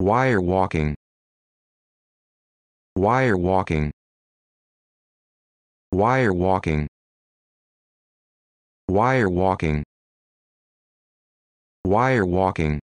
wire walking wire walking wire walking wire walking wire walking